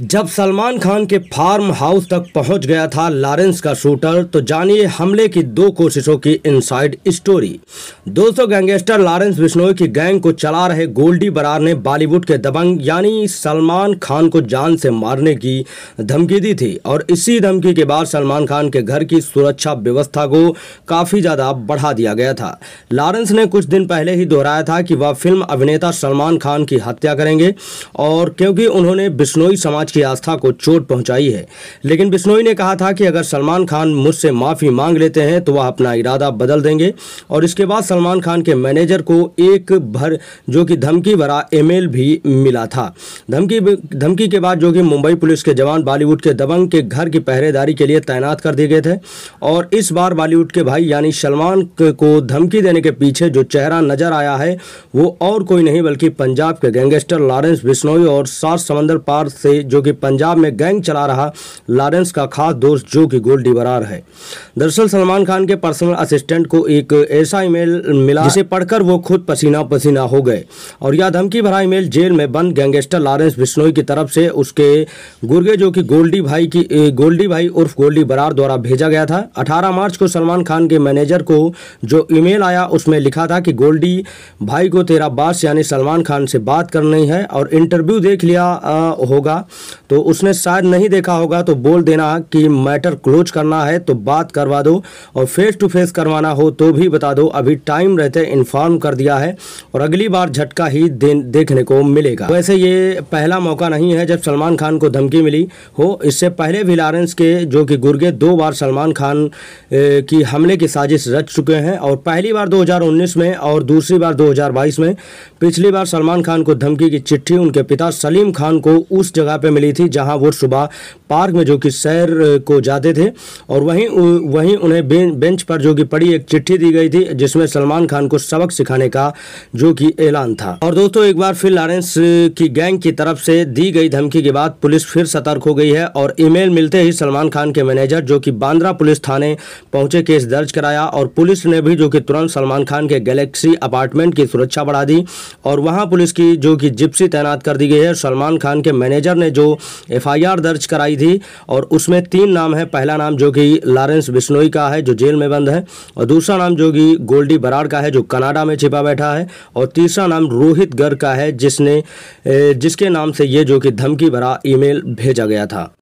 जब सलमान खान के farm house तक पहुंच गया था लॉरेंस का शूटर तो जानिए हमले की दो कोशिशों की इनसाइड स्टोरी दोस्तों गैंगस्टर लॉरेंस बिश्नोई की गैंग को चला रहे गोल्डी बरार ने बॉलीवुड के दबंग यानी सलमान खान को जान से मारने की धमकी दी थी और इसी धमकी के बाद सलमान खान के घर की सुरक्षा व्यवस्था को काफ़ी ज़्यादा बढ़ा दिया गया था लॉरेंस ने कुछ दिन पहले ही दोहराया था कि वह फिल्म अभिनेता सलमान खान की हत्या करेंगे और क्योंकि उन्होंने बिश्नोई समाज समाज की आस्था को चोट पहुंचाई है लेकिन बिश्नोई ने कहा था कि अगर सलमान खान मुझसे माफ़ी मांग लेते हैं तो वह अपना इरादा बदल देंगे और इसके बाद सलमान खान के मैनेजर को एक भर जो कि धमकी भरा ईमेल भी मिला था धमकी धमकी के बाद जो कि मुंबई पुलिस के जवान बॉलीवुड के दबंग के घर की पहरेदारी के लिए तैनात कर दिए गए थे और इस बार बॉलीवुड के भाई यानी सलमान को धमकी देने के पीछे जो चेहरा नजर आया है वो और कोई नहीं बल्कि पंजाब के गैंगस्टर लॉरेंस बिश्नोई और सात समंदर पार से जो कि पंजाब में गैंग चला रहा लॉरेंस का खास दोस्त जो कि गोल डिबरार है दरअसल सलमान खान के पर्सनल असिस्टेंट को एक ऐसा ईमेल मिला जिसे पढ़कर वो खुद पसीना पसीना हो गए और यह धमकी भरा ईमेल जेल में बंद गैंगस्टर लॉरेंस बिश्नोई की तरफ से उसके गुर्गे जो कि गोल्डी भाई की गोल्डी भाई उर्फ गोल्डी बरार द्वारा भेजा गया था अठारह मार्च को सलमान खान के मैनेजर को जो ईमेल आया उसमें लिखा था कि गोल्डी भाई को तेरा बास यानी सलमान खान से बात करनी है और इंटरव्यू देख लिया आ, होगा तो उसने शायद नहीं देखा होगा तो बोल देना कि मैटर क्लोज करना है तो बात करवा दो और फेस टू फेस करवाना हो तो भी बता दो अभी टाइम रहते इन्फॉर्म कर दिया है और अगली बार झटका ही देखने को मिलेगा वैसे ये पहला मौका नहीं है जब सलमान खान को धमकी मिली हो इससे पहले भी लॉरेंस के जो कि गुर्गे दो बार सलमान खान की हमले की साजिश रच चुके हैं और पहली बार 2019 में और दूसरी बार 2022 में पिछली बार सलमान खान को धमकी की चिट्ठी उनके पिता सलीम खान को उस जगह पर मिली थी जहां वो सुबह पार्क में जो कि सैर को जाते थे और वहीं वहीं उन्हें बेंच पर जो कि पड़ी एक चिट्ठी दी गई थी जिसमें सलमान खान को सबक सिखाने का जो कि ऐलान था और दोस्तों एक बार फिर लॉरेंस की गैंग की तरफ से दी गई धमकी के बाद पुलिस फिर सतर्क हो गई है और ईमेल मिलते ही सलमान खान के मैनेजर जो कि बांद्रा पुलिस थाने पहुंचे केस दर्ज कराया और पुलिस ने भी जो कि तुरंत सलमान खान के गैलेक्सी अपार्टमेंट की सुरक्षा बढ़ा दी और वहां पुलिस की जो कि जिप्सी तैनात कर दी गई है सलमान खान के मैनेजर ने जो दो एफआईआर दर्ज कराई थी और उसमें तीन नाम है पहला नाम जो कि लॉरेंस बिश्नोई का है जो जेल में बंद है और दूसरा नाम जो कि गोल्डी बराड़ का है जो कनाडा में छिपा बैठा है और तीसरा नाम रोहित गर्ग का है जिसने जिसके नाम से ये जो कि धमकी भरा ईमेल भेजा गया था